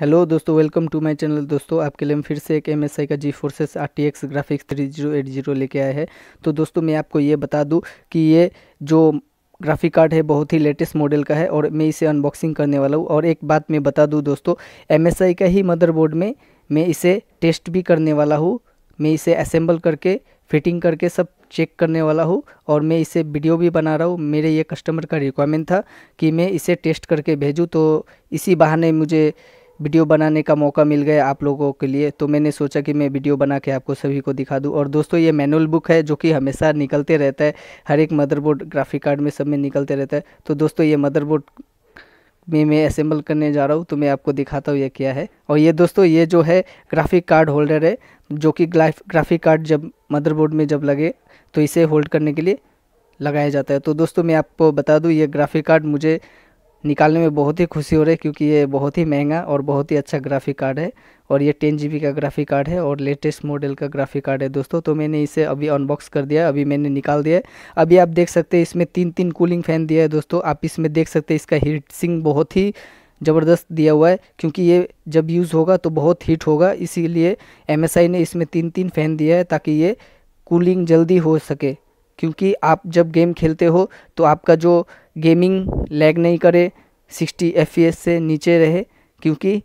hello दोस्तों welcome to my channel दोस्तों आपके लिए फिर से एक एम एस आई का GeForce R T X graphics three zero eight zero लेके आया है तो दोस्तों मैं आपको ये बता दूं कि ये जो ग्राफिक कार्ड है बहुत ही लेटेस्ट मॉडल का है और मैं इसे अनबॉक्सिंग करने वाला हूँ और एक बात मैं बता दूँ दोस्तों एम एस आई का ही मदरबोर्ड में मैं इसे टेस्ट भी करने वाला हूँ मैं इसे असेंबल करके फिटिंग करके सब चेक करने वाला हूँ और मैं इसे वीडियो भी बना रहा हूँ मेरे ये कस्टमर का रिक्वायरमेंट था कि मैं इसे टेस्ट करके भेजूँ तो इसी बहाने मुझे वीडियो बनाने का मौका मिल गया आप लोगों के लिए तो मैंने सोचा कि मैं वीडियो बना के आपको सभी को दिखा दूँ और दोस्तों ये मैनुअल बुक है जो कि हमेशा निकलते रहता है हर एक मदरबोर्ड ग्राफिक कार्ड में सब में निकलते रहता है तो दोस्तों ये मदरबोर्ड में मैं असेंबल करने जा रहा हूँ तो मैं आपको दिखाता हूँ ये क्या है और ये दोस्तों ये जो है ग्राफिक कार्ड होल्डर है जो कि ग्राफिक कार्ड जब मदरबोर्ड में जब लगे तो इसे होल्ड करने के लिए लगाया जाता है तो दोस्तों मैं आपको बता दूँ ये ग्राफिक कार्ड मुझे निकालने में बहुत ही खुशी हो रही है क्योंकि ये बहुत ही महंगा और बहुत ही अच्छा ग्राफिक कार्ड है और ये टेन जी का ग्राफिक कार्ड है और लेटेस्ट मॉडल का ग्राफिक कार्ड है दोस्तों तो मैंने इसे अभी अनबॉक्स कर दिया अभी मैंने निकाल दिया है अभी आप देख सकते हैं इसमें तीन तीन कूलिंग फ़ैन दिया है दोस्तों आप इसमें देख सकते हैं इसका हीट सिंग बहुत ही ज़बरदस्त दिया हुआ है क्योंकि ये जब यूज़ होगा तो बहुत हीट होगा इसीलिए एम ने इसमें तीन तीन फ़ैन दिया है ताकि ये कूलिंग जल्दी हो सके क्योंकि आप जब गेम खेलते हो तो आपका जो गेमिंग लैग नहीं करे 60 एफ से नीचे रहे क्योंकि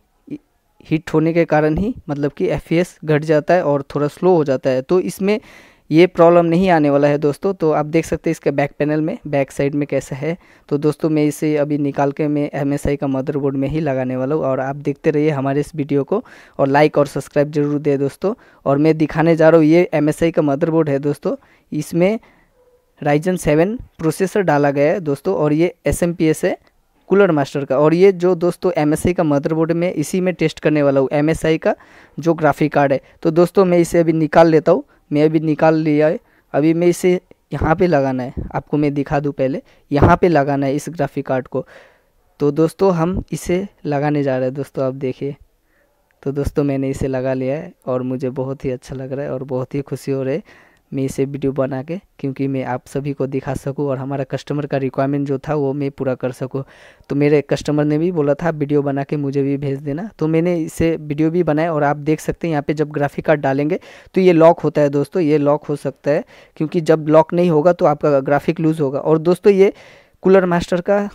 हिट होने के कारण ही मतलब कि एफ घट जाता है और थोड़ा स्लो हो जाता है तो इसमें ये प्रॉब्लम नहीं आने वाला है दोस्तों तो आप देख सकते हैं इसके बैक पैनल में बैक साइड में कैसा है तो दोस्तों मैं इसे अभी निकाल के मैं एम का मदरबोर्ड में ही लगाने वाला हूँ और आप देखते रहिए हमारे इस वीडियो को और लाइक और सब्सक्राइब जरूर दे दोस्तों और मैं दिखाने जा रहा हूँ ये एम का मदरबोर्ड है दोस्तों इसमें राइजन सेवन प्रोसेसर डाला गया है दोस्तों और ये एस एम पी एस है कूलर मास्टर का और ये जो दोस्तों एम एस आई का मदरबोर्ड में इसी में टेस्ट करने वाला हूँ एम एस आई का जो ग्राफिक कार्ड है तो दोस्तों मैं इसे अभी निकाल लेता हूँ मैं अभी निकाल लिया है अभी मैं इसे यहाँ पे लगाना है आपको मैं दिखा दूँ पहले यहाँ पे लगाना है इस ग्राफिक कार्ड को तो दोस्तों हम इसे लगाने जा रहे हैं दोस्तों आप देखिए तो दोस्तों मैंने इसे लगा लिया है और मुझे बहुत ही अच्छा लग रहा है और बहुत ही खुशी हो रही है मैं इसे वीडियो बना के क्योंकि मैं आप सभी को दिखा सकूँ और हमारा कस्टमर का रिक्वायरमेंट जो था वो मैं पूरा कर सकूँ तो मेरे कस्टमर ने भी बोला था वीडियो बना के मुझे भी भेज देना तो मैंने इसे वीडियो भी बनाया और आप देख सकते हैं यहाँ पे जब ग्राफिक कार्ड डालेंगे तो ये लॉक होता है दोस्तों ये लॉक हो सकता है क्योंकि जब लॉक नहीं होगा तो आपका ग्राफिक लूज़ होगा और दोस्तों ये कूलर मास्टर का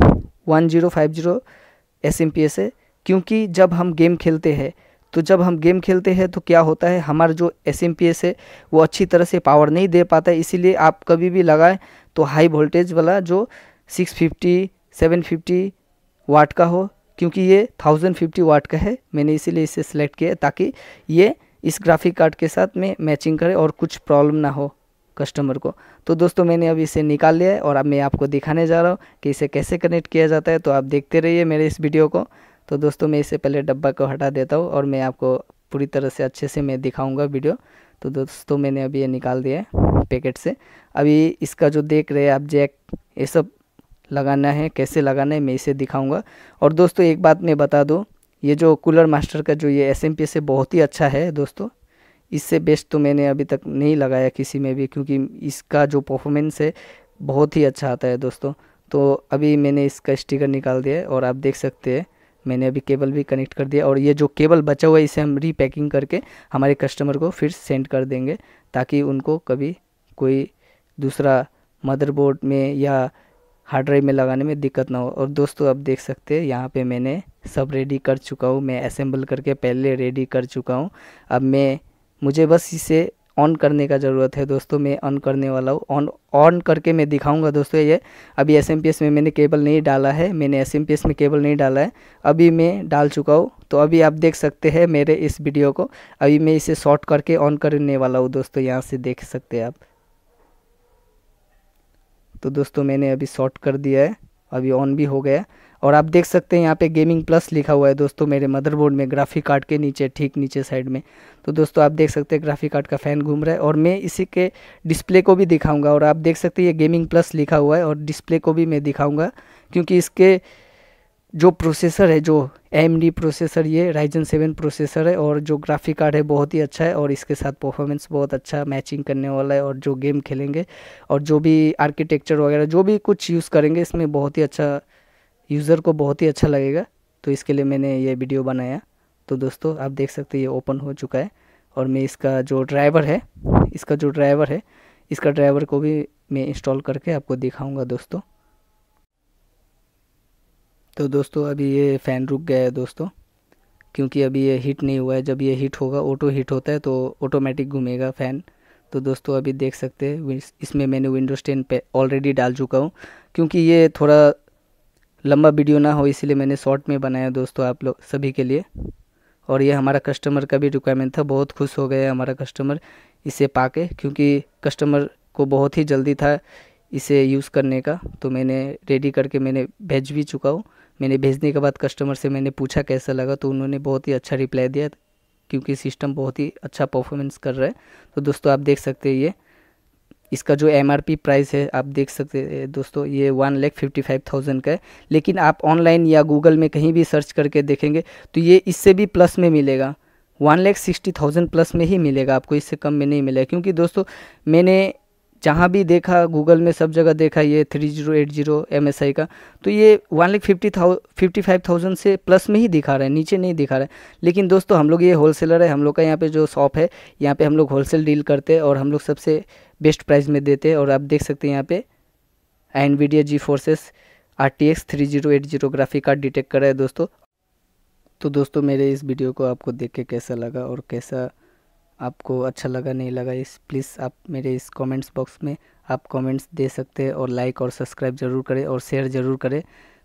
one zero five zero S M P S है क्योंकि जब हम गेम खेलते हैं तो जब हम गेम खेलते हैं तो क्या होता है हमारा जो एस है वो अच्छी तरह से पावर नहीं दे पाता है इसीलिए आप कभी भी लगाएं तो हाई वोल्टेज वाला जो 650, 750 वाट का हो क्योंकि ये 1050 वाट का है मैंने इसीलिए इसे सेलेक्ट किया ताकि ये इस ग्राफिक कार्ड के साथ में मैचिंग करे और कुछ प्रॉब्लम ना हो कस्टमर को तो दोस्तों मैंने अब इसे निकाल लिया है और अब मैं आपको दिखाने जा रहा हूँ कि इसे कैसे कनेक्ट किया जाता है तो आप देखते रहिए मेरे इस वीडियो को तो दोस्तों मैं इससे पहले डब्बा को हटा देता हूँ और मैं आपको पूरी तरह से अच्छे से मैं दिखाऊँगा वीडियो तो दोस्तों मैंने अभी ये निकाल दिया है पैकेट से अभी इसका जो देख रहे हैं आप जैक ये सब लगाना है कैसे लगाना है मैं इसे दिखाऊंगा और दोस्तों एक बात मैं बता दूँ ये जो कूलर मास्टर का जो ये एस एम पी से बहुत ही अच्छा है दोस्तों इससे बेस्ट तो मैंने अभी तक नहीं लगाया किसी में भी क्योंकि इसका जो परफॉर्मेंस है बहुत ही अच्छा आता है दोस्तों तो अभी मैंने इसका स्टिकर निकाल दिया है और आप देख सकते हैं मैंने अभी केबल भी कनेक्ट कर दिया और ये जो केबल बचा हुआ है इसे हम रीपैकिंग करके हमारे कस्टमर को फिर सेंड कर देंगे ताकि उनको कभी कोई दूसरा मदरबोर्ड में या हार्ड ड्राइव में लगाने में दिक्कत ना हो और दोस्तों आप देख सकते हैं यहाँ पे मैंने सब रेडी कर चुका हूँ मैं असेंबल करके पहले रेडी कर चुका हूँ अब मैं मुझे बस इसे ऑन करने का ज़रूरत है दोस्तों मैं ऑन करने वाला हूँ ऑन ऑन करके मैं दिखाऊंगा दोस्तों ये अभी एस में मैंने केबल नहीं डाला है मैंने एस में केबल नहीं डाला है अभी मैं डाल चुका हूँ तो अभी आप देख सकते हैं मेरे इस वीडियो को अभी मैं इसे शॉर्ट करके ऑन करने वाला हूँ दोस्तों यहाँ से देख सकते हैं आप तो दोस्तों मैंने अभी शॉर्ट कर दिया है अभी ऑन भी हो गया और आप देख सकते हैं यहाँ पे गेमिंग प्लस लिखा हुआ है दोस्तों मेरे मदरबोर्ड में ग्राफिक कार्ड के नीचे ठीक नीचे साइड में तो दोस्तों आप देख सकते हैं ग्राफिक कार्ड का फ़ैन घूम रहा है और मैं इसी के डिस्प्ले को भी दिखाऊंगा और आप देख सकते हैं ये गेमिंग प्लस लिखा हुआ है और डिस्प्ले को भी मैं दिखाऊँगा क्योंकि इसके जो प्रोसेसर है जो एम प्रोसेसर ये राइजन सेवन प्रोसेसर है और जो ग्राफिक कार्ड है बहुत ही अच्छा है और इसके साथ परफॉर्मेंस बहुत अच्छा मैचिंग करने वाला है और जो गेम खेलेंगे और जो भी आर्किटेक्चर वगैरह जो भी कुछ यूज़ करेंगे इसमें बहुत ही अच्छा यूज़र को बहुत ही अच्छा लगेगा तो इसके लिए मैंने ये वीडियो बनाया तो दोस्तों आप देख सकते हैं ये ओपन हो चुका है और मैं इसका जो ड्राइवर है इसका जो ड्राइवर है इसका ड्राइवर को भी मैं इंस्टॉल करके आपको दिखाऊंगा दोस्तों तो दोस्तों अभी ये फ़ैन रुक गया है दोस्तों क्योंकि अभी ये हीट नहीं हुआ है जब ये हीट होगा ऑटो हीट होता है तो ऑटोमेटिक घूमेगा फ़ैन तो दोस्तों अभी देख सकते हैं इसमें मैंने विंडोज़ टेन पे ऑलरेडी डाल चुका हूँ क्योंकि ये थोड़ा लंबा वीडियो ना हो इसलिए मैंने शॉर्ट में बनाया दोस्तों आप लोग सभी के लिए और ये हमारा कस्टमर का भी रिक्वायरमेंट था बहुत खुश हो गया हमारा कस्टमर इसे पाके क्योंकि कस्टमर को बहुत ही जल्दी था इसे यूज़ करने का तो मैंने रेडी करके मैंने भेज भी चुका हूँ मैंने भेजने के बाद कस्टमर से मैंने पूछा कैसा लगा तो उन्होंने बहुत ही अच्छा रिप्लाई दिया क्योंकि सिस्टम बहुत ही अच्छा परफॉर्मेंस कर रहा है तो दोस्तों आप देख सकते हैं ये इसका जो एम प्राइस है आप देख सकते हैं दोस्तों ये one lakh fifty five thousand का है लेकिन आप ऑनलाइन या गूगल में कहीं भी सर्च करके देखेंगे तो ये इससे भी प्लस में मिलेगा one lakh sixty thousand plus में ही मिलेगा आपको इससे कम में नहीं मिलेगा क्योंकि दोस्तों मैंने जहाँ भी देखा गूगल में सब जगह देखा ये three zero eight zero M S I का तो ये वन लैख फिफ्टी था फिफ्टी फाइव थाउजेंड से प्लस में ही दिखा रहा है नीचे नहीं दिखा रहा है लेकिन दोस्तों हम लोग ये होलसेलर है हम लोग का यहाँ पे जो शॉप है यहाँ पे हम लोग होलसेल डील करते हैं और हम लोग सबसे बेस्ट प्राइस में देते हैं और आप देख सकते हैं यहाँ पे N V D GeForce R T X three zero eight zero graphic card detect करा है दोस्तों तो दोस्तों मेरे इस वीडियो को आपको देख के कैसा लगा और कैसा आपको अच्छा लगा नहीं लगा इस प्लीज़ आप मेरे इस कमेंट्स बॉक्स में आप कमेंट्स दे सकते हैं और लाइक और सब्सक्राइब ज़रूर करें और शेयर ज़रूर करें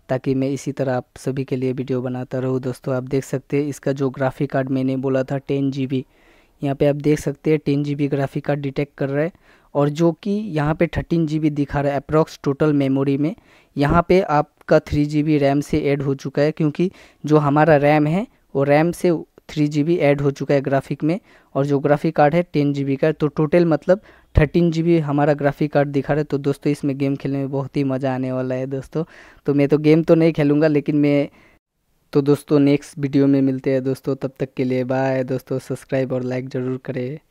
ताकि मैं इसी तरह आप सभी के लिए वीडियो बनाता रहूँ दोस्तों आप देख सकते हैं इसका जो ग्राफिक कार्ड मैंने बोला था टेन जी बी यहाँ पर आप देख सकते हैं ten G B graphic card detect कर रहा है और जो कि यहाँ पे थर्टीन जी दिखा रहा है अप्रॉक्स टोटल मेमोरी में यहाँ पे आपका थ्री जी रैम से ऐड हो चुका है क्योंकि जो हमारा रैम है वो रैम से थ्री जी ऐड हो चुका है ग्राफिक में और जो ग्राफिक कार्ड है टेन जी का तो टोटल मतलब थर्टीन जी हमारा ग्राफिक कार्ड दिखा रहा है तो दोस्तों इसमें गेम खेलने में बहुत ही मज़ा आने वाला है दोस्तों तो मैं तो गेम तो नहीं खेलूँगा लेकिन मैं तो दोस्तों नेक्स्ट वीडियो में मिलते हैं दोस्तों तब तक के लिए बाय दोस्तों सब्सक्राइब और लाइक ज़रूर करें